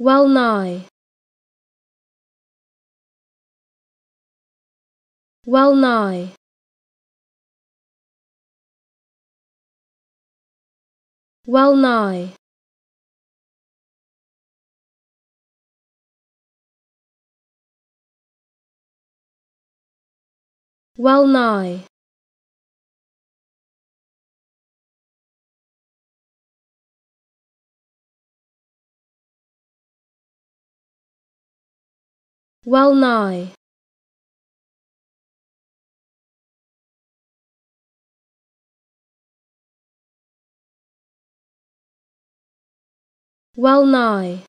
well nigh well nigh well nigh well nigh well nigh well nigh